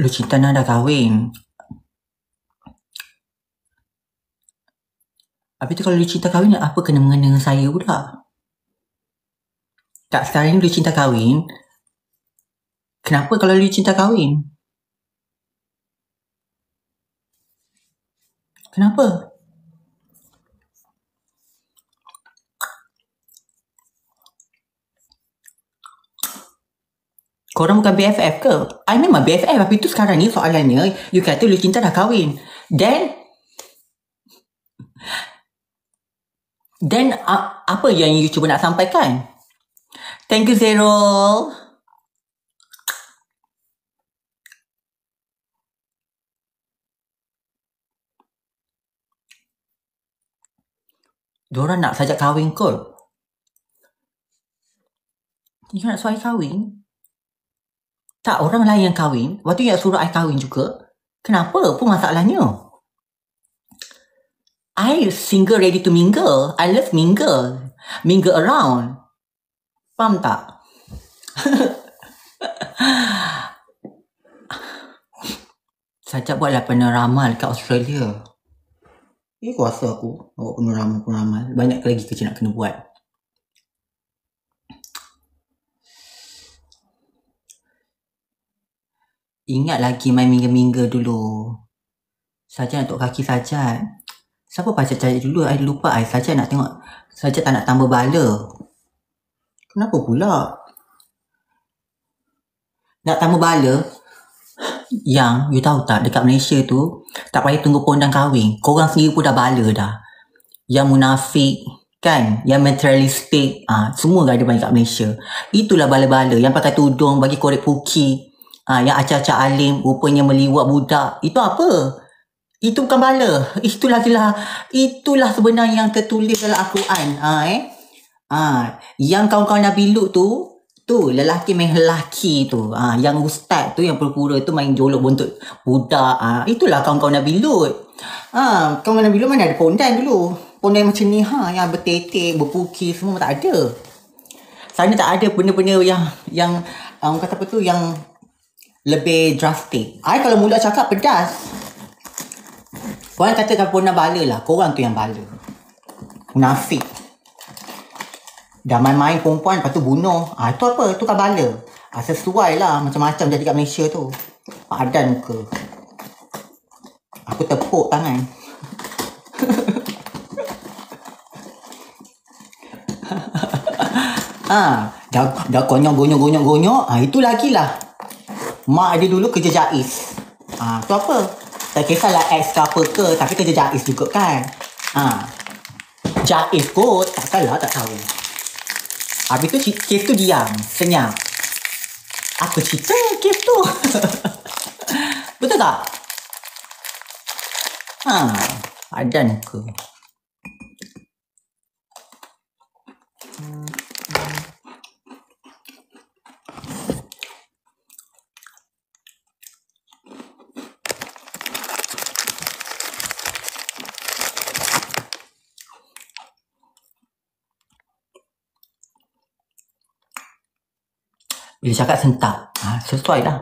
Lu cinta nak dah kahwin. Habis tu kalau lu cinta kahwin, apa kena mengena dengan saya pula? Tak, sekarang ni lu cinta kahwin. Kenapa kalau lu cinta kahwin? Kenapa? Korang bukan BFF ke? I memang BFF tapi tu sekarang ni soalannya you kata lu cinta dah kahwin. Then Then uh, apa yang you cuba nak sampaikan? Thank you Zero. Diorang nak sajak kahwin kot. Dia nak suai kahwin? Tak orang lain yang kahwin, waktu yang suruh saya kahwin juga. Kenapa pun masalahnya? I single ready to mingle. I love mingle. Mingle around. Faham tak? Sajak buatlah peneramal kat Australia. Eh kuasa aku. Buat peneramal-peneramal. Banyak lagi kerja nak kena buat. Ingat lagi main minggu-minggu dulu. Saja untuk kaki saja. Siapa pasal cari dulu? Saya lupa. Saja nak tengok. Saja tak nak tambah bala. Kenapa pula? Nak tambah bala? Yang, you tahu tak, dekat Malaysia tu, tak payah tunggu pondang kahwin. Korang sendiri pun dah bala dah. Yang munafik, kan? Yang materialistik, ah ha, semua ada banyak kat Malaysia. Itulah bala-bala yang pakai tudung bagi korek puki ha, yang acar-acar alim rupanya meliwat budak itu apa itu bukan bala itulah itulah itulah sebenarnya yang tertulis dalam Al-Quran ha, eh? ha, yang kawan-kawan Nabi Lut tu tu lelaki main lelaki tu ha, yang ustaz tu yang pura-pura tu main jolok bontot budak ha, itulah kawan-kawan Nabi Lut ha, kawan-kawan Nabi Lut mana ada pondan dulu pondan macam ni ha, yang bertetik berpukir semua tak ada sana tak ada benda-benda yang yang orang um, kata apa tu yang lebih drastic. I kalau mula cakap pedas. Korang kata kan nak bala lah. Korang tu yang bala. Munafik. Dah main-main perempuan lepas tu bunuh. Ah ha, tu apa? Tu kan bala. Ha, sesuai lah macam-macam jadi kat Malaysia tu. Padan ke? Aku tepuk tangan. ah, ha, dah dah gonyok gonyok gonyok gonyok. Ah ha, itu lagi lah. Mak dia dulu kerja jais. Ha, tu apa? Tak kisahlah ex ke apa ke, tapi kerja jais juga kan? Ha. Jais kot, takkanlah tak tahu. Habis tu, kes tu diam, senyap. Apa cerita kes tu? Betul tak? Ha, adan ke? Bila cakap sentap ha, Sesuai lah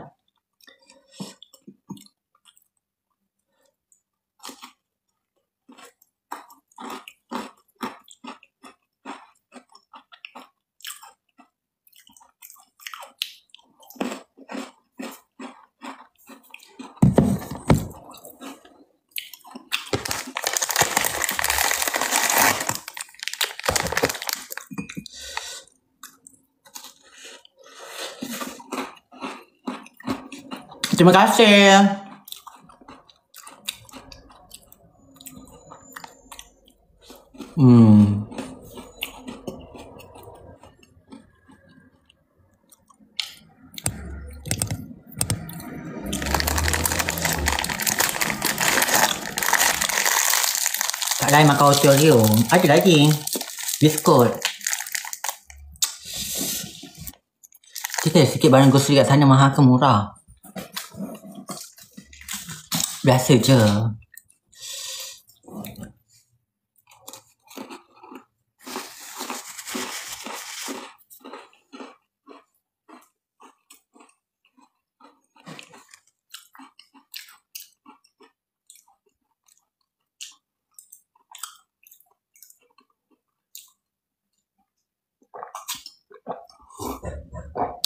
Terima kasih. Hmm. Tak lain makan hotel dia. Ada lagi. Biskut. Kita sikit barang grocery kat sana mahal ke murah? Biasa je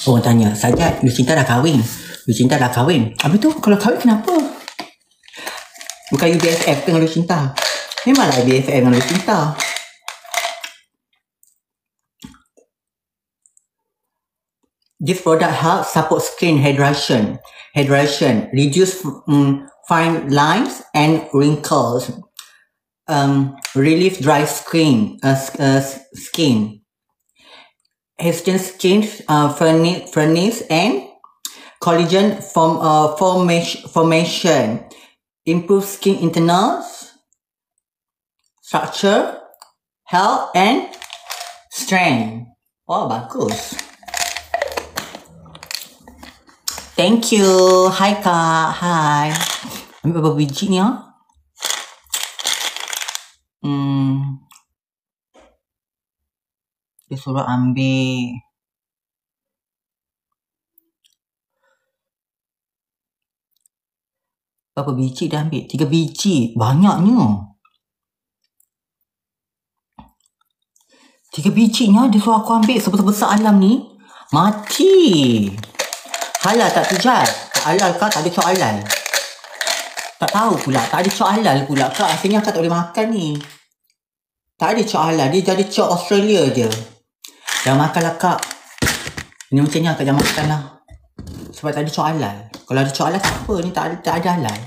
Orang tanya, Sajat, you cinta dah kahwin. You cinta dah kahwin. Habis tu, kalau kahwin kenapa? Bukan you BFF dengan Lu Cinta. Memanglah BFF dengan Lu Cinta. This product help support skin hydration. Hydration. Reduce um, fine lines and wrinkles. Um, relief dry skin. Uh, uh, skin. Hasten skin uh, furnace, furnace and collagen form, uh, formation. improve skin internals, structure, health, and strength. Wah, wow, bagus. Thank you. Hi, kak. Hi. Ambil berapa biji ni ah? Hmm. Dia suruh ambil Berapa biji dah ambil? Tiga biji. Banyaknya. Tiga bijinya ada suruh aku ambil sebesar-besar alam ni. Mati. Halal tak tujar. Halal kah? Tak ada halal. Tak tahu pula. Tak ada halal pula kah? Akhirnya kah tak boleh makan ni. Tak ada cok halal. Dia jadi cok Australia je. Jangan makan lah kak. Ini macam ni akak jangan makan lah. Sebab tak ada cok halal. Kalau ada soalan tak apa ni tak ada tak ada halal.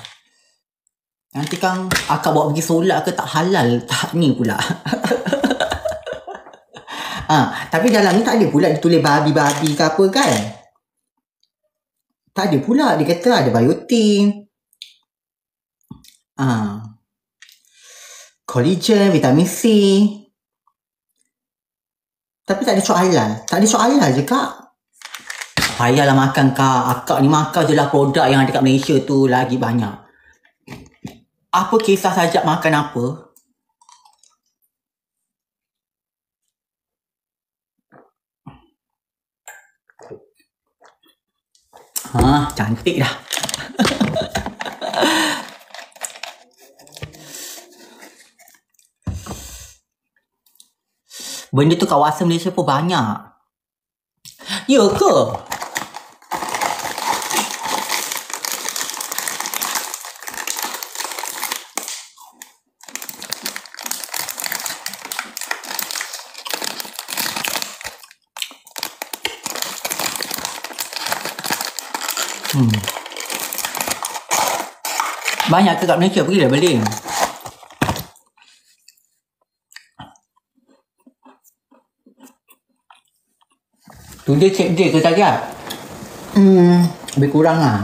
Nanti kang akak bawa pergi solat ke tak halal tak ni pula. ha, tapi dalam ni tak ada pula ditulis babi-babi ke apa kan. Tak ada pula dia kata ada biotin. Ha. Ah. Collagen, vitamin C. Tapi tak ada soalan. Tak ada soalan je kak payahlah makan kak. Akak ni makan je lah produk yang ada kat Malaysia tu lagi banyak. Apa kisah sajak makan apa? Ha, cantik dah. Benda tu kawasan Malaysia pun banyak. Ya ke? banyak ke kat Malaysia pergi lah beli tu dia cek dia ke tak ah? hmm lebih kurang lah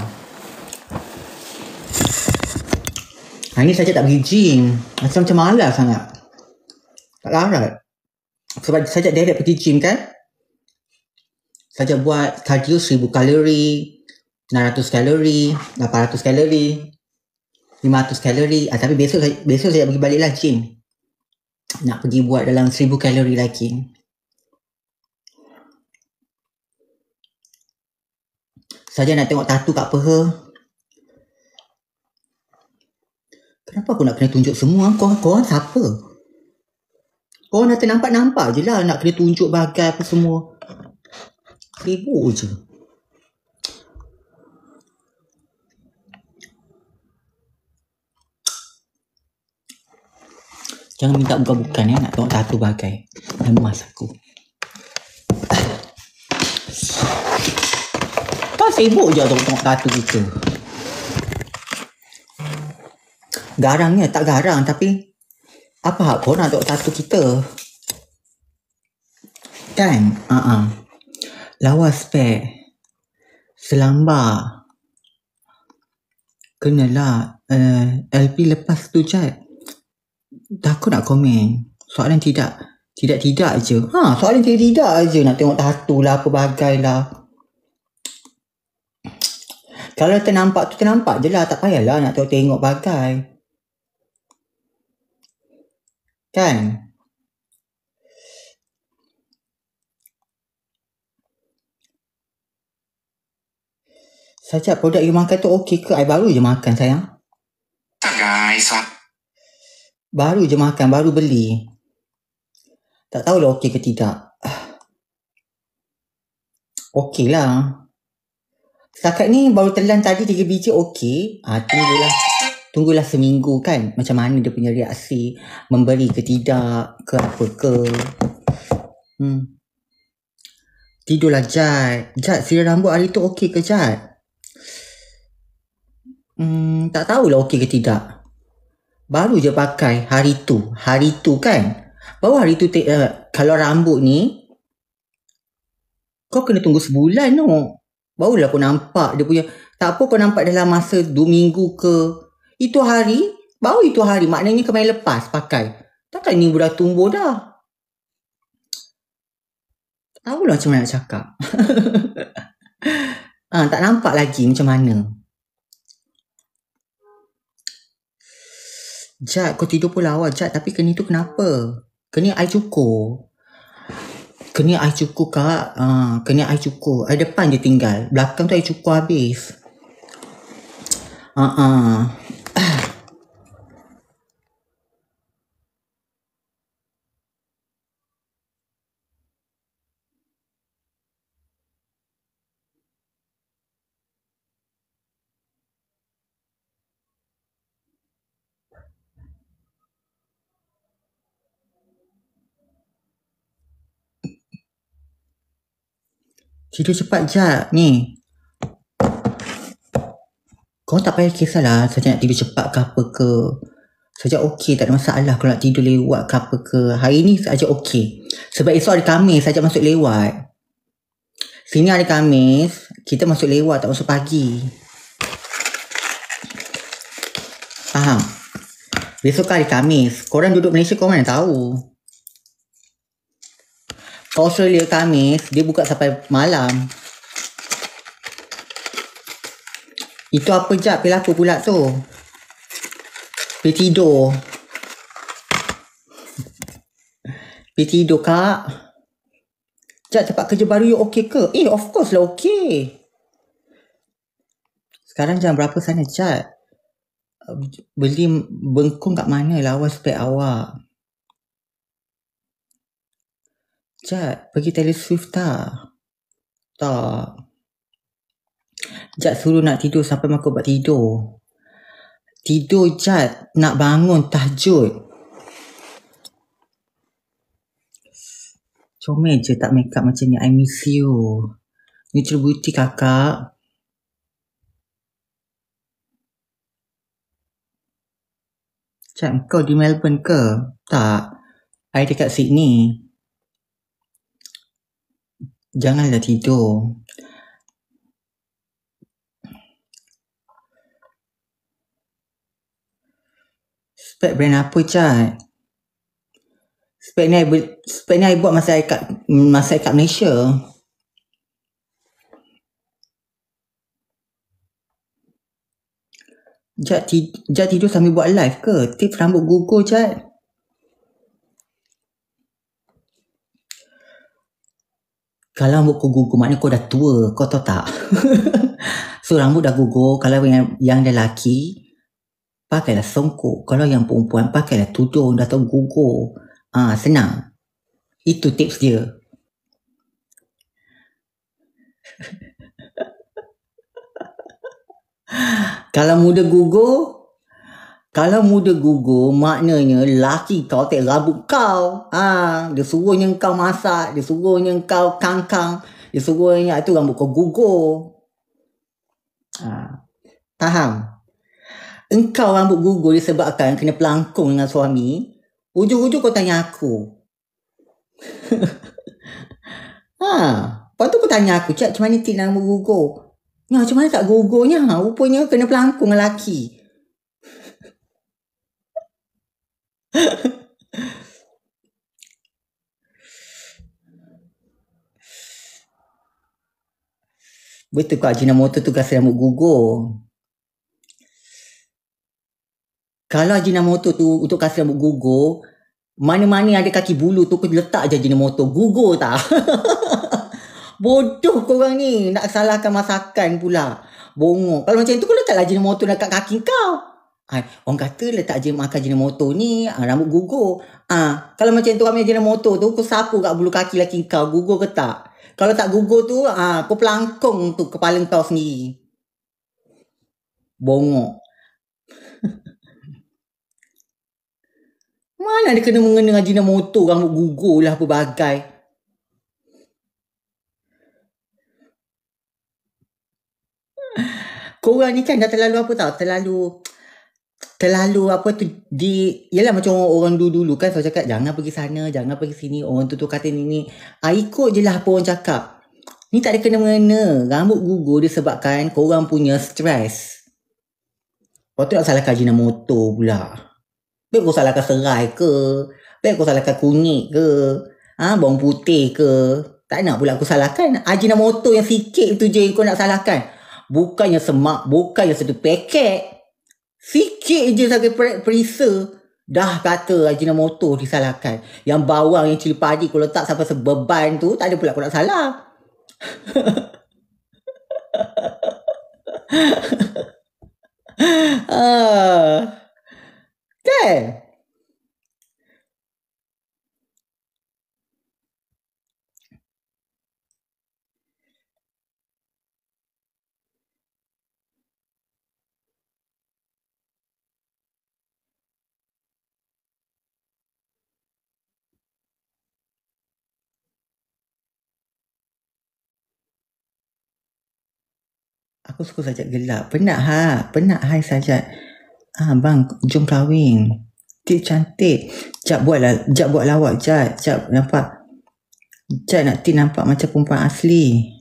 Hari ni saya tak pergi gym. Macam macam malas sangat. Tak larat. Sebab saya tak direct pergi gym kan. Saya buat cardio 1000 kalori, 900 kalori, 800 kalori. 500 kalori. Ah, tapi besok saya, besok saya pergi balik lah gym. Nak pergi buat dalam 1000 kalori lagi. Saja nak tengok tatu kat peha. Kenapa aku nak kena tunjuk semua? Kau orang siapa? Kau orang nak nampak-nampak je lah nak kena tunjuk bagai apa semua. Ribu je. Jangan minta buka bukan ya nak tengok satu bagai lemas aku. Kau sibuk je tengok-tengok satu gitu. Garangnya tak garang tapi apa hak kau nak tengok satu kita? Kan? ah ah. Lawas pe, selamba, Kenalah. Uh, eh, LP lepas tu cat takut nak komen. Soalan tidak. Tidak-tidak je. Ha, soalan tidak-tidak je. Nak tengok tatu lah, apa bagai lah. Kalau ternampak tu ternampak je lah. Tak payahlah nak tengok-tengok bagai. Kan? Sajak produk you makan tu okey ke? I baru je makan sayang. Guys, what Baru je makan, baru beli. Tak tahulah okey ke tidak. Okey lah. Setakat ni baru telan tadi tiga biji okey. Ha, tunggulah. Tunggulah seminggu kan. Macam mana dia punya reaksi. Memberi ke tidak. Ke apa ke. Hmm. Tidurlah Jad. Jad, sirai rambut hari tu okey ke Jad? Hmm, tak tahulah okey ke tidak. Tidak baru je pakai hari tu. Hari tu kan. Baru hari tu, uh, kalau rambut ni, kau kena tunggu sebulan tu. No. Barulah kau nampak dia punya. Tak apa kau nampak dalam masa dua minggu ke. Itu hari, baru itu hari. Maknanya kemarin lepas pakai. Takkan ni sudah tumbuh dah. Tak tahulah macam mana nak cakap. ha, tak nampak lagi macam mana. Jat, kau tidur pun lawa Jad, tapi kini tu kenapa? Kini air cukur. Kini air cukur kak. Ha, kini air cukur. Air depan je tinggal. Belakang tu air cukur habis. Ha, uh-uh. Tidur cepat jap ni. Kau tak payah kisahlah saja nak tidur cepat ke apa ke. Saja okey tak ada masalah kalau nak tidur lewat ke apa ke. Hari ni saja okey. Sebab esok hari Khamis saja masuk lewat. Sini hari Khamis kita masuk lewat tak masuk pagi. Faham? Besok hari Khamis. Korang duduk Malaysia kau mana tahu. Australia Kamis dia buka sampai malam. Itu apa jap pilih aku pula tu. Pergi tidur. Pergi tidur kak. Jap tempat kerja baru you okay ke? Eh of course lah okay. Sekarang jam berapa sana Jad? Beli bengkung kat mana lah awal spek awak? Jad, pergi Taylor Swift tak? Tak. Jad suruh nak tidur sampai mak buat tidur. Tidur Jad nak bangun tahajud. Comel je tak make up macam ni. I miss you. Neutral beauty kakak. Cak, kau di Melbourne ke? Tak. I dekat Sydney. Janganlah tidur. Spek brand apa cat? Spek ni, spek ni I buat masa I kat, masa I kat Malaysia. Jat, ti, jat tidur sambil buat live ke? Tip rambut gugur cat. kalau rambut kau gugur maknanya kau dah tua kau tahu tak so rambut dah gugur kalau yang yang lelaki pakailah songkok kalau yang perempuan pakailah tudung dah tahu gugur ha, senang itu tips dia kalau muda gugur kalau muda gugur, maknanya laki kau tak rabuk kau. Ha, dia suruhnya kau masak, dia suruhnya kau kangkang. Dia suruhnya itu rambut kau gugur. Ha, faham? Engkau rambut gugur disebabkan kena pelangkung dengan suami. Ujung-ujung kau tanya aku. ha, lepas tu kau tanya aku, Cik, macam mana tinggal rambut gugur? Ya, macam mana tak gugurnya? Ha, rupanya kena pelangkung dengan lelaki. Betul ke Ajinomoto tu kasi rambut gugur? Kalau Ajinomoto tu untuk kasi rambut gugur, mana-mana ada kaki bulu tu, kena letak je Ajinomoto. Gugur tak? Bodoh korang ni. Nak salahkan masakan pula. Bongok. Kalau macam tu, kena letaklah Ajinomoto dekat kaki kau. Ha, orang kata letak je makan jenis motor ni ha, rambut gugur. Ah, kalau macam tu kami jenis motor tu, kau sapu kat bulu kaki laki kau, gugur ke tak? Kalau tak gugur tu, ha, kau pelangkung tu kepala kau sendiri. Bongok. Mana dia kena mengena dengan jenis motor rambut gugur lah bagai. Kau ni kan dah terlalu apa tau, terlalu terlalu apa tu di yalah macam orang, orang dulu-dulu kan selalu cakap jangan pergi sana jangan pergi sini orang tu tu kata ni ni ah, ikut je lah apa orang cakap ni tak ada kena-mengena rambut gugur disebabkan korang punya stres Lepas tu nak salahkan jenis motor pula. Baik kau salahkan serai ke? Baik kau salahkan kunyit ke? Ha, bawang putih ke? Tak nak pula aku salahkan. Ajinah ah, motor yang sikit tu je yang kau nak salahkan. Bukannya semak, bukannya satu paket. Sikit je sebagai perisa Dah kata motor disalahkan Yang bawang yang cili padi Kalau tak sampai sebeban tu Tak ada pula kau nak salah ah. Kan? Okay. aku suka sajak gelap. Penat ha, penat hai sajak. Ah ha, bang, jom kahwin. Dia cantik. Jap buatlah, jap buat lawak, jap, jap nampak. Jap nak tin nampak macam perempuan asli.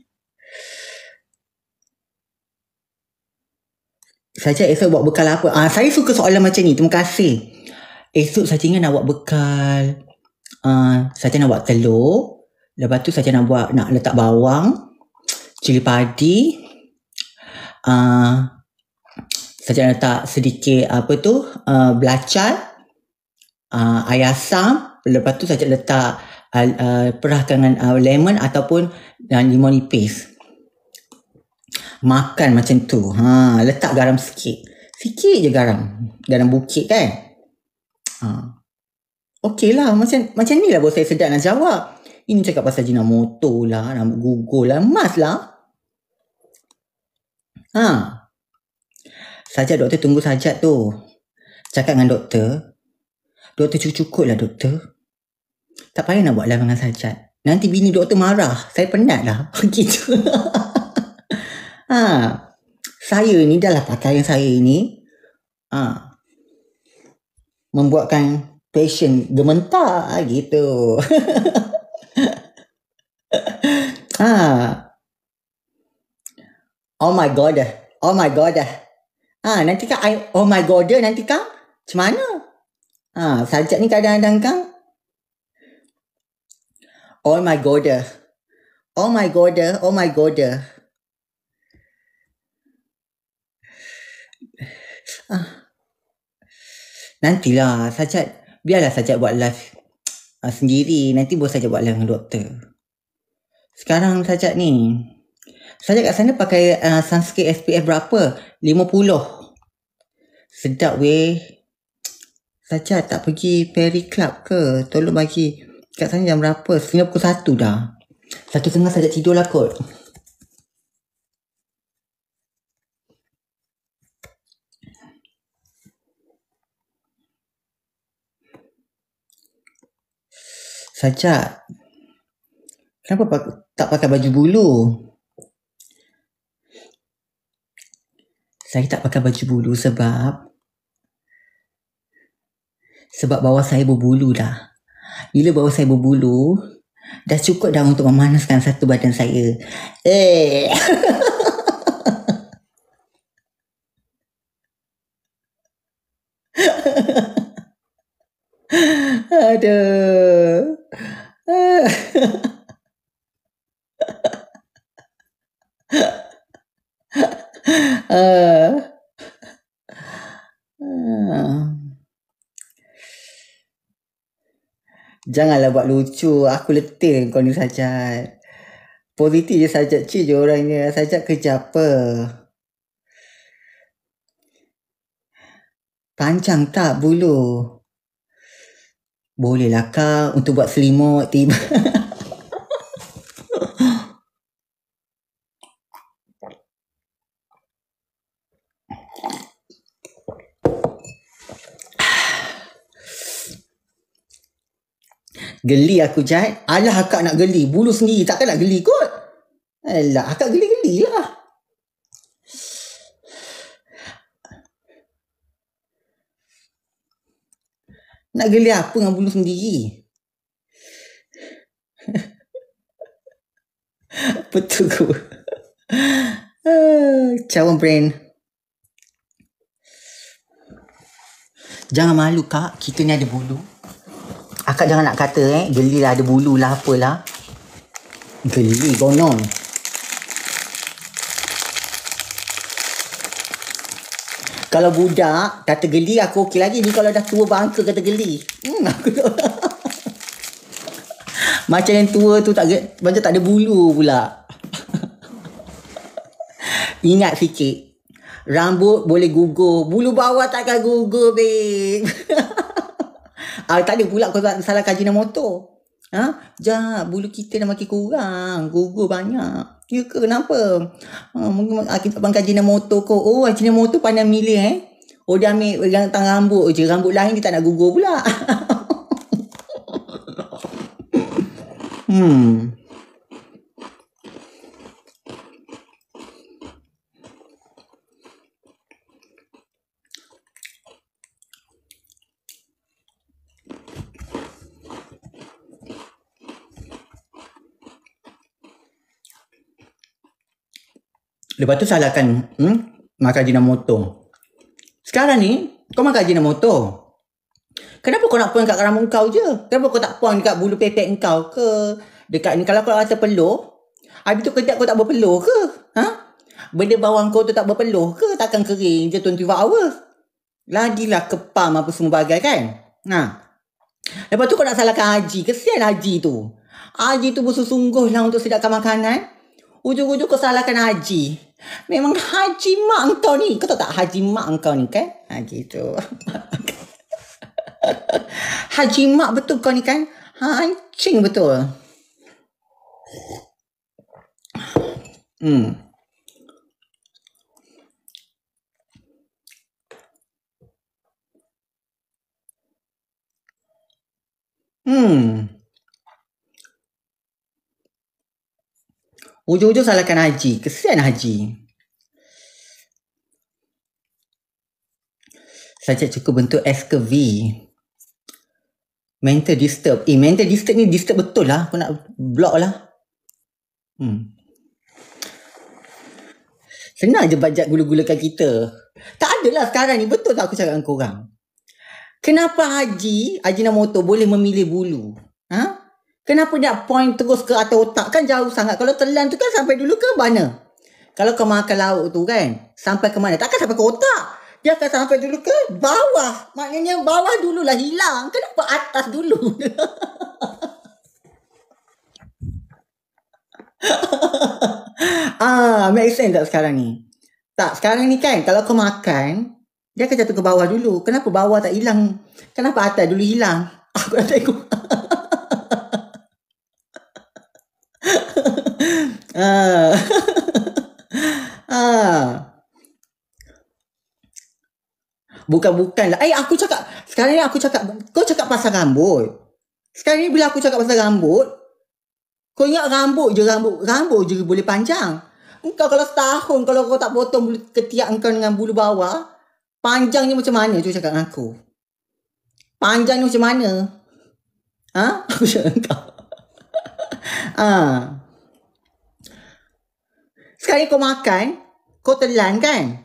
Sajak esok buat bekal apa? Ah ha, saya suka soalan macam ni. Terima kasih. Esok saya ingat nak buat bekal. Ah uh, saya nak buat telur. Lepas tu saya nak buat nak letak bawang, cili padi, Ah, saya letak sedikit apa tu uh, belacan uh, air asam lepas tu saya letak uh, uh, perahkan dengan uh, lemon ataupun dan uh, limon nipis makan macam tu ha letak garam sikit sikit je garam garam bukit kan ha okay lah macam macam ni lah buat saya sedap nak jawab ini cakap pasal jinak motor lah rambut gugur lah emas lah Ha. Sajat doktor tunggu sajat tu. Cakap dengan doktor. Doktor cukup-cukup lah doktor. Tak payah nak buat live lah dengan sajat. Nanti bini doktor marah. Saya penat lah. Gitu. ha. Saya ni dah lah yang saya ni. Ha. Membuatkan passion gementar gitu. ha. Oh my god. Eh. Oh my god. Eh. Ah, ha, nanti kang I oh my god, nanti kang. Macam mana? Ha, ah, sajak ni kadang-kadang kang. Oh my god. Eh. Oh my god. Oh my god. Ah. Nantilah sajak biarlah sajak buat live ha, sendiri. Nanti boleh sajak buat live dengan doktor. Sekarang sajak ni saya kat sana pakai uh, sunscreen SPF berapa? 50. Sedap weh. Saja tak pergi Perry Club ke? Tolong bagi. Kat sana jam berapa? Sebenarnya pukul 1 dah. Satu tengah saja tidur lah kot. Saja. Kenapa tak pakai baju bulu? saya tak pakai baju bulu sebab sebab bawah saya berbulu dah. Bila bawah saya berbulu, dah cukup dah untuk memanaskan satu badan saya. Eh. Aduh. Janganlah buat lucu. Aku letih kau ni sajat. Positif je sajat cik je orangnya. Sajat kerja apa? Panjang tak bulu? Bolehlah kau untuk buat selimut tiba. Geli aku jahat. Alah akak nak geli. Bulu sendiri takkan nak geli kot. Alah akak geli-geli lah. Nak geli apa dengan bulu sendiri? Betul ku. Cawan brain. Jangan malu kak, kita ni ada bulu. Akak jangan nak kata eh. Geli lah ada bulu lah apalah. Geli gonon. Kalau budak kata geli aku okey lagi. Ni kalau dah tua bangka kata geli. Hmm aku tak Macam yang tua tu tak macam tak ada bulu pula. Ingat sikit. Rambut boleh gugur. Bulu bawah takkan gugur, babe. Ah tak ada pula kau salah kaji nama motor. Ha? Jap, bulu kita dah makin kurang. Gugur banyak. Ya ke? Kenapa? Ha, mungkin ah, kita abang kajina motor kau. Oh, kajina motor pandai milih eh. Oh, dia ambil rantang rambut oh, je. Rambut lain dia tak nak gugur pula. hmm. Lepas tu salahkan hmm, makan Ajinomoto. Sekarang ni, kau makan Ajinomoto. Kenapa kau nak puang kat rambut kau je? Kenapa kau tak puang dekat bulu pepek kau ke? Dekat ni, kalau kau rasa peluh, habis tu kedap kau tak berpeluh ke? Ha? Benda bawang kau tu tak berpeluh ke? Takkan kering je 24 hours? Lagilah kepam apa semua bagai kan? Ha. Lepas tu kau nak salahkan Haji. Kesian Haji tu. Haji tu bersungguh lah untuk sedapkan makanan. Ujung-ujung kau salahkan Haji. Memang haji mak kau ni. Kau tahu tak haji mak kau ni kan? Ha, gitu. haji mak betul kau ni kan? Hancing betul. Hmm. Hmm. Ujung-ujung salahkan haji. Kesian haji. Saja cukup bentuk S ke V. Mental disturb. Eh, mental disturb ni disturb betul lah. Aku nak block lah. Hmm. Senang je bajak gula-gulakan kita. Tak adalah sekarang ni. Betul tak aku cakap dengan korang? Kenapa haji, haji nama motor boleh memilih bulu? Kenapa nak point terus ke atas otak kan jauh sangat. Kalau telan tu kan sampai dulu ke mana? Kalau kau makan lauk tu kan, sampai ke mana? Takkan sampai ke otak. Dia akan sampai dulu ke bawah. Maknanya bawah dululah hilang. Kenapa atas dulu? ah, make sense tak sekarang ni? Tak, sekarang ni kan kalau kau makan, dia akan jatuh ke bawah dulu. Kenapa bawah tak hilang? Kenapa atas dulu hilang? Aku nak tengok. ah ah bukan bukan lah. Eh, aku cakap, sekarang ni aku cakap, kau cakap pasal rambut. Sekarang ni bila aku cakap pasal rambut, kau ingat rambut je, rambut, rambut je boleh panjang. Engkau kalau setahun, kalau kau tak potong bulu ketiak engkau dengan bulu bawah, panjangnya macam mana tu cakap dengan aku? Panjangnya macam mana? Ha? Aku cakap engkau. Ha? Ah. Sekarang kau makan, kau telan kan?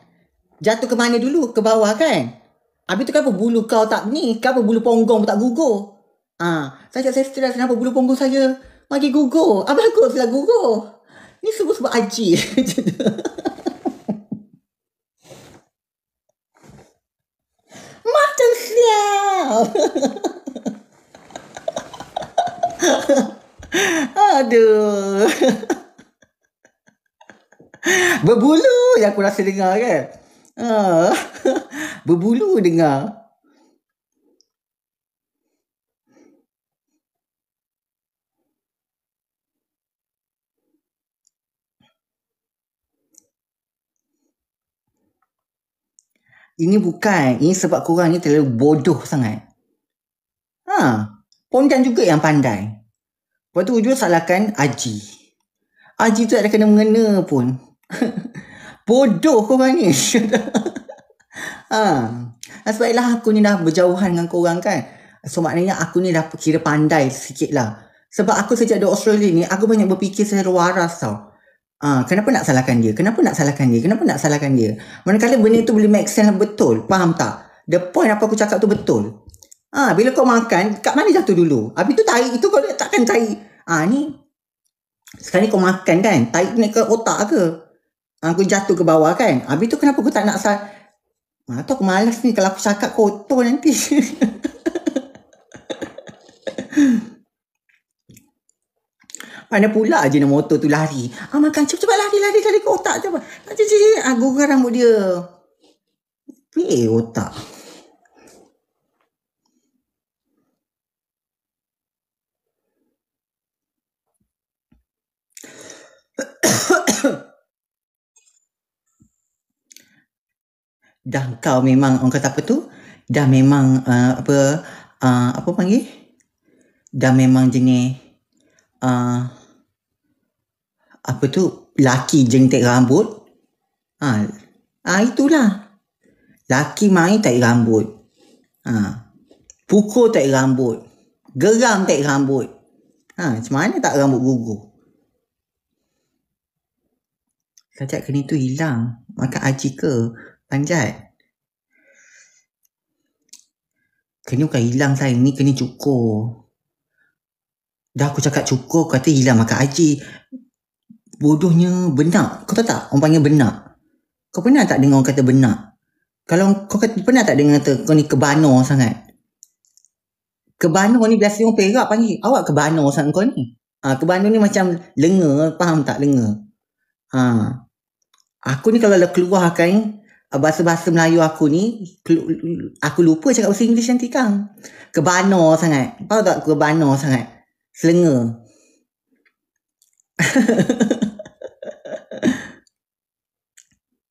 Jatuh ke mana dulu? Ke bawah kan? Habis tu kenapa bulu kau tak ni? Kenapa bulu ponggong pun tak gugur? Ha, saya cakap saya stres kenapa bulu ponggong saya bagi gugur. Apa ah, aku lah gugur? Ni semua sebab aji. Macam siap. Aduh. Berbulu yang aku rasa dengar kan. Ah, berbulu dengar. Ini bukan. Ini sebab korang ni terlalu bodoh sangat. Ha. Pondan juga yang pandai. Lepas tu hujung salahkan Aji. Aji tu tak ada kena mengena pun. Bodoh korang ni. ha. Sebablah aku ni dah berjauhan dengan korang kan. So maknanya aku ni dah kira pandai sikit lah. Sebab aku sejak di Australia ni, aku banyak berfikir secara waras tau. Ha, kenapa nak salahkan dia? Kenapa nak salahkan dia? Kenapa nak salahkan dia? Manakala benda tu boleh make sense betul. Faham tak? The point apa aku cakap tu betul. Ha, bila kau makan, kat mana jatuh dulu? Habis tu tahi, itu kau takkan tahi. Ha, ni. Sekarang ni kau makan kan? Tahi ni ke otak ke? Ah, aku jatuh ke bawah kan. Ah, habis tu kenapa aku tak nak sal... Ah, tu aku malas ni kalau aku cakap kotor nanti. Mana pula je nak motor tu lari. Ah, makan cepat-cepat lari, lari, lari ke otak tu. Cepat-cepat, ah, gugur ah, rambut dia. Pee otak. Huh. dah kau memang orang kata apa tu dah memang uh, apa uh, apa panggil dah memang jenis uh, apa tu laki jentik rambut ha ah ha, itulah laki main tak rambut ha pukul tak rambut geram tak rambut ha macam mana tak rambut gugur Kacak kena tu hilang. Makan aji ke? panjat. Kena bukan hilang saya ni kena cukur. Dah aku cakap cukur kata hilang makan aji. Bodohnya benak. Kau tahu tak orang panggil benak? Kau pernah tak dengar orang kata benak? Kalau kau kata, pernah tak dengar kata kau ni kebano sangat? Kebano ni biasa orang perak panggil. Awak kebano sangat kau ni. Ha, kebano ni macam lenga. Faham tak lenga? Ha. Aku ni kalau keluar kan Ah, bahasa-bahasa Melayu aku ni aku lupa cakap bahasa Inggeris nanti kan kebano sangat tahu tak kebano sangat selenga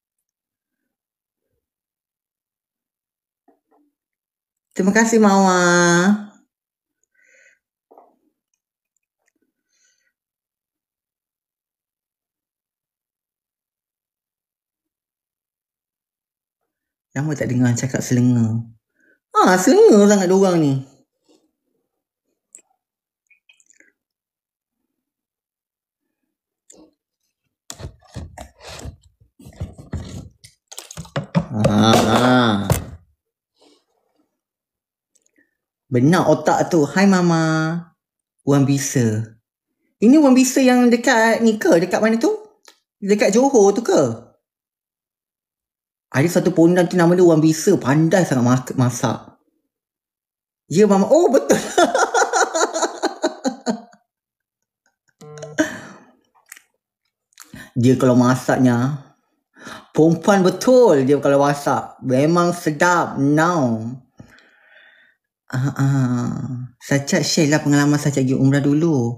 terima kasih Mawar Lama tak dengar cakap selenga. Ha, selenga sangat diorang ni. Ah ha. Benar otak tu. Hai mama. Wan Bisa. Ini Wan Bisa yang dekat ni ke? Dekat mana tu? Dekat Johor tu ke? Ada satu pondan tu nama dia Wan Bisa. Pandai sangat masak. Ya mama. Oh betul. dia kalau masaknya. Perempuan betul dia kalau masak. Memang sedap. Now. Uh, ah, uh, ah. Sajak share lah pengalaman Sajak pergi umrah dulu.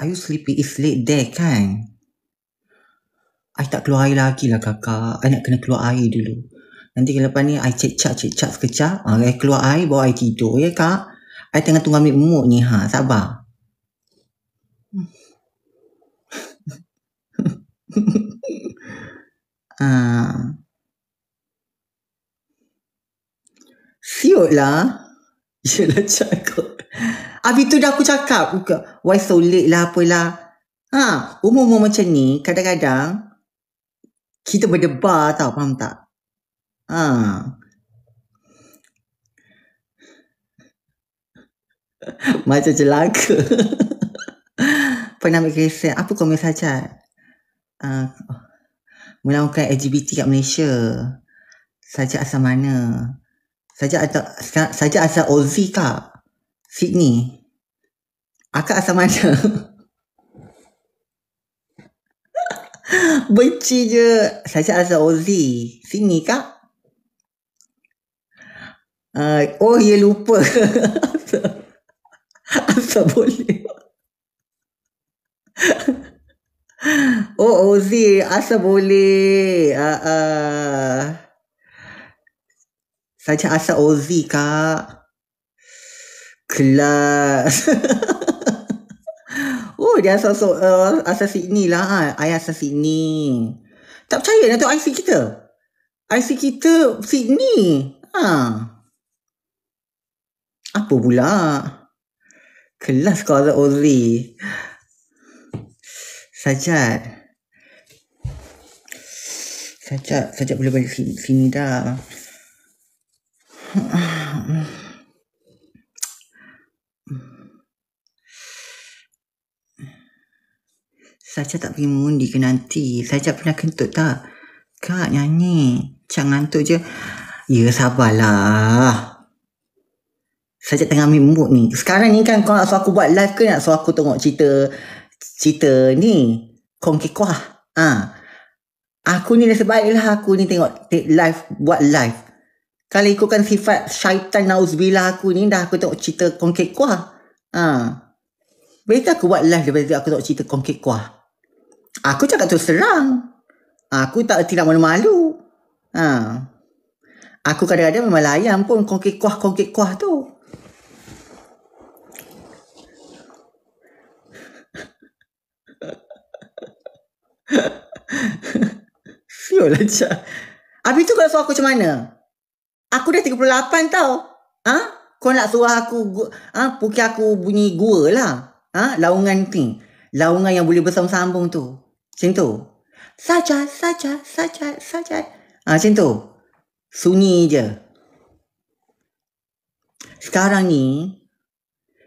Are you sleepy? It's late there kan? I tak keluar air lagi lah kakak. I nak kena keluar air dulu. Nanti ke lepas ni, I cecak, cecak, sekecak. Ha, ah, I keluar air, bawa I tidur ya kak. I tengah tunggu ambil umur ni ha, sabar. ha. Siut lah. Yelah cakap. Habis tu dah aku cakap. Why so late lah apalah. Ha, umur-umur macam ni, kadang-kadang, kita berdebar tau faham tak ha. macam celaka pernah ambil kereta apa komen saja? uh, ah, oh. melakukan LGBT kat Malaysia saja asal mana saja atau saja asal Aussie kak Sydney akak asal mana benci je. Saya rasa Ozi. Sini kak. Uh, oh, ye ya lupa. Asa boleh. oh, Ozi. Asa boleh. Uh, ah, uh. Ah. Saja asa Ozi, Kak. Kelas. Oh, dia asal, so, uh, asal Sydney lah. Ha. I asal Sydney. Tak percaya nak tengok IC kita. IC kita Sydney. Ha. Apa pula? Kelas kau ada Ozri. Sajat. Sajat, Sajat boleh balik sini, sini dah. Saja tak pergi mengundi ke nanti. Saya pernah kentut tak? Kak, nyanyi. Cak ngantuk je. Ya, sabarlah. Saja tengah ambil mood ni. Sekarang ni kan kau nak suruh aku buat live ke nak suruh aku tengok cerita cerita ni. Kongki kuah. Ha. Aku ni dah sebaiklah aku ni tengok live, buat live. Kalau ikutkan sifat syaitan na'uzbillah aku ni, dah aku tengok cerita kongkit kuah. Ha. Baiklah aku buat live daripada aku tengok cerita kongkit kuah. Aku cakap terus terang. Aku tak tidak malu-malu. Ha. Aku kadang-kadang memang layan pun kongkit kuah-kongkit kuah tu. Fiol lah cak. Habis tu kalau suruh aku macam mana? Aku dah 38 tau. Ha? Kau nak suruh aku, ha? pukul aku bunyi gua lah. Ha? Laungan ting laungan yang boleh bersambung-sambung tu. Macam tu. Saja, saja, saja, saja. Ha, macam tu. Sunyi je. Sekarang ni,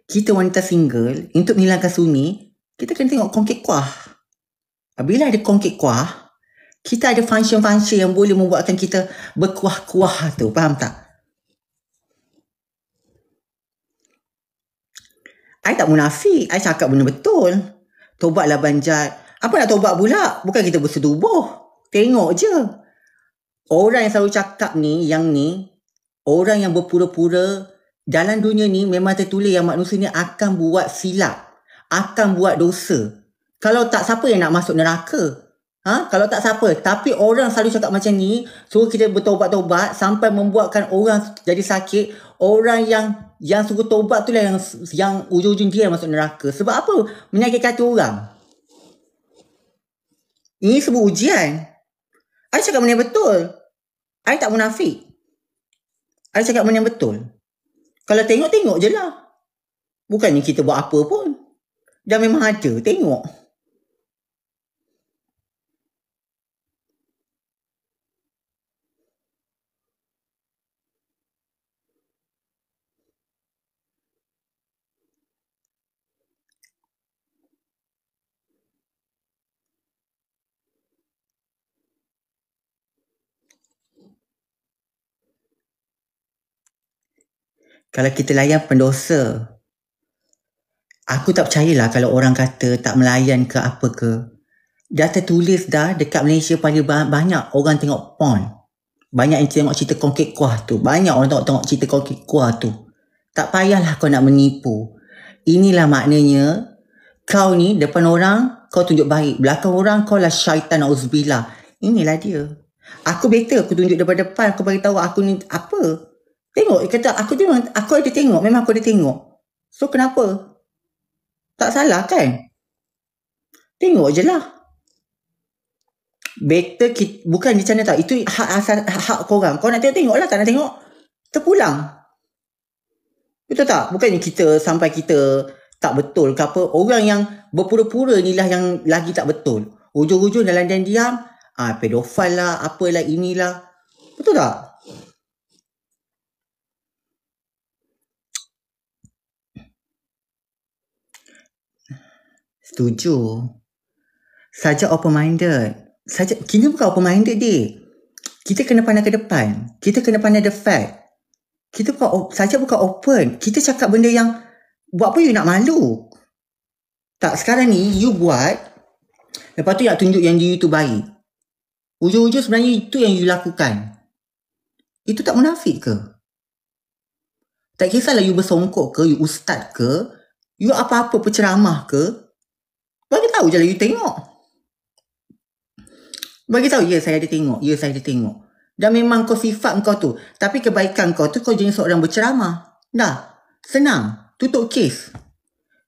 kita wanita single, untuk menghilangkan sunyi, kita kena tengok kongkit kuah. Bila ada kongkit kuah, kita ada function-function yang boleh membuatkan kita berkuah-kuah tu. Faham tak? Saya tak munafik. Saya cakap benda betul. Tobatlah Banjat. Apa nak tobat pula? Bukan kita bersetubuh. Tengok je. Orang yang selalu cakap ni, yang ni, orang yang berpura-pura dalam dunia ni memang tertulis yang manusia ni akan buat silap. Akan buat dosa. Kalau tak siapa yang nak masuk neraka? Ha? Kalau tak siapa. Tapi orang selalu cakap macam ni, suruh kita bertobat-tobat sampai membuatkan orang jadi sakit. Orang yang yang suruh tobat tu lah yang yang ujung-ujung dia masuk neraka. Sebab apa? Menyakit hati orang. Ini sebuah ujian. Saya cakap benda betul. Saya tak munafik. Saya cakap benda betul. Kalau tengok, tengok je lah. Bukannya kita buat apa pun. Dah memang ada. Tengok. kalau kita layan pendosa aku tak percayalah kalau orang kata tak melayan ke apa ke dah tertulis dah dekat Malaysia paling banyak orang tengok porn banyak yang tengok cerita kongkit kuah tu banyak orang tengok-tengok cerita kongkit kuah tu tak payahlah kau nak menipu inilah maknanya kau ni depan orang kau tunjuk baik belakang orang kau lah syaitan uzbilah inilah dia aku better aku tunjuk depan-depan aku bagi tahu aku ni apa Tengok, dia kata, aku memang, aku ada tengok, memang aku ada tengok. So, kenapa? Tak salah kan? Tengok je lah. Better kita bukan macam mana tau. Itu hak, asal, hak korang. Kau nak tengok, tengok lah. Tak nak tengok, terpulang. Betul tak? Bukannya kita sampai kita tak betul ke apa. Orang yang berpura-pura ni lah yang lagi tak betul. Ujung-ujung dalam diam-diam, ah, pedofil lah, apalah inilah. Betul tak? Setuju. Saja open-minded. Saja, kita bukan open-minded, dek. Kita kena pandai ke depan. Kita kena pandai the fact. Kita bukan, saja bukan open. Kita cakap benda yang, buat apa you nak malu? Tak, sekarang ni, you buat, lepas tu nak tunjuk yang you tu baik. Ujung-ujung sebenarnya itu yang you lakukan. Itu tak munafik ke? Tak kisahlah you bersongkok ke, you ustaz ke, you apa-apa penceramah ke, bagi tahu je lah you tengok bagi tahu ya saya ada tengok ya saya ada tengok dan memang kau sifat kau tu tapi kebaikan kau tu kau jenis seorang berceramah dah senang tutup kes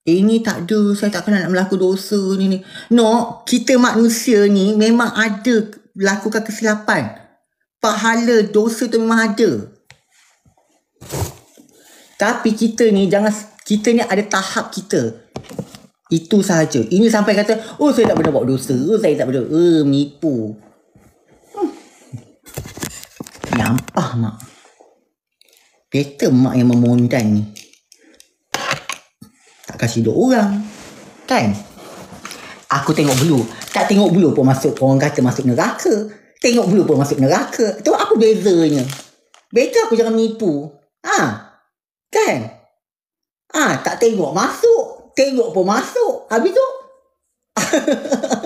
eh, ini tak ada saya tak kena nak melaku dosa ni ni no kita manusia ni memang ada lakukan kesilapan pahala dosa tu memang ada tapi kita ni jangan kita ni ada tahap kita itu sahaja. Ini sampai kata, oh saya tak pernah buat dosa. Oh saya tak pernah. Oh eh, uh, menipu. Hmm. Nyampah mak. Better mak yang memondan ni. Tak kasih duduk orang. Kan? Aku tengok bulu. Tak tengok bulu pun masuk. Orang kata masuk neraka. Tengok bulu pun masuk neraka. Tu apa bezanya? Better aku jangan menipu. Ha? Kan? Ha? Tak tengok masuk. Tengok pun masuk. Habis tu.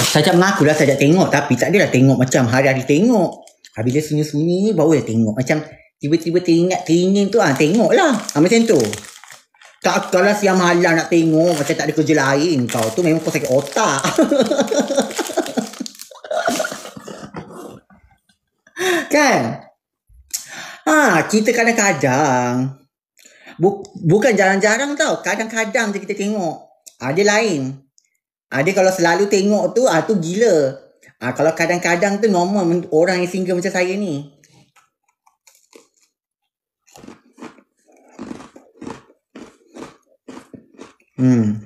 Saya macam mengaku lah saya tengok tapi tak adalah tengok macam hari-hari tengok. Habis dia sunyi-sunyi ni baru dia tengok. Macam tiba-tiba teringat teringin tu ah ha, tengok lah. Ha, macam tu. Tak Takkanlah siang malam nak tengok macam tak ada kerja lain kau. Tu memang kau sakit otak. kan? Ha, kita kadang-kadang Bu- bukan jarang-jarang tau. Kadang-kadang je kita tengok. Ada ha, lain. Ah, dia kalau selalu tengok tu, ah, tu gila. Ah, kalau kadang-kadang tu normal orang yang single macam saya ni. Hmm.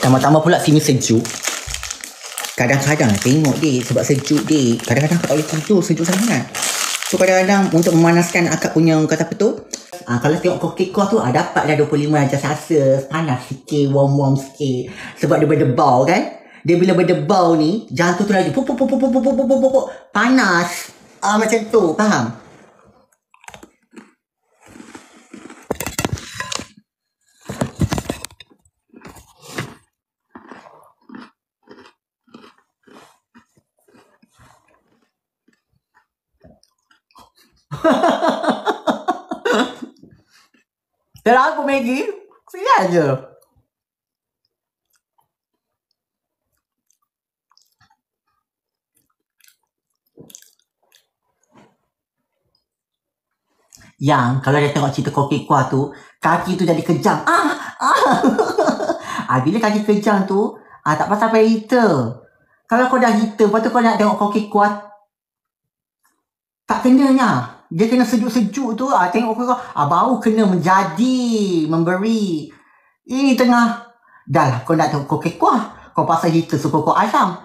Tambah-tambah pula sini sejuk. Kadang-kadang tengok dia sebab sejuk dia. Kadang-kadang tak boleh tidur sejuk sangat. So kadang-kadang untuk memanaskan akak punya kata apa tu. Ha, kalau tengok koki kau tu ah, dapat dah 25 darjah rasa panas sikit, warm-warm sikit. Sebab dia berdebau kan. Dia bila berdebau ni, jantung tu lagi pop pop pop pop pop pop pop pop panas. Ah macam tu, faham? Dan aku Maggie Kesian je Yang kalau dia tengok cerita koki kuah tu Kaki tu jadi kejam Ah, ah. ah Bila kaki kejam tu ah, Tak pasal payah hita Kalau kau dah hita Lepas tu kau nak tengok koki kuah Tak kenanya Ha dia kena sejuk-sejuk tu ah tengok kau ah baru kena menjadi memberi ini tengah dah lah kau nak tengok kau kekuah kau pasal kita suku kau asam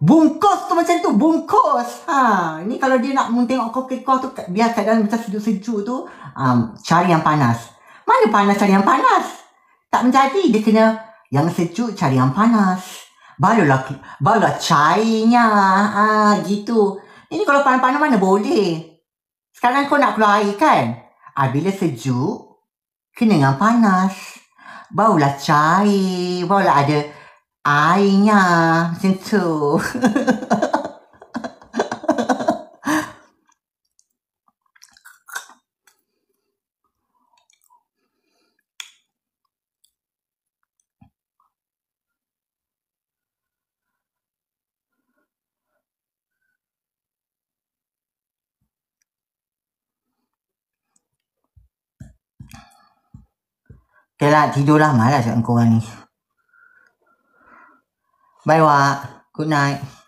bungkus tu macam tu bungkus ha ini kalau dia nak tengok kau kekuah tu biar kat macam sejuk-sejuk tu um, cari yang panas mana panas cari yang panas tak menjadi dia kena yang sejuk cari yang panas barulah barulah cairnya ha gitu ini kalau panas-panas mana boleh sekarang kau nak keluar air kan? Ha, bila sejuk, kena dengan panas. Baulah cair, baulah ada airnya macam tu. Kailan tidur lah malas aku ni. Bye wak. Good night.